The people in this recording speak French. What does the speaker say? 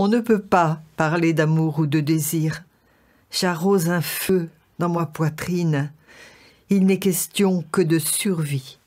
On ne peut pas parler d'amour ou de désir. J'arrose un feu dans ma poitrine. Il n'est question que de survie.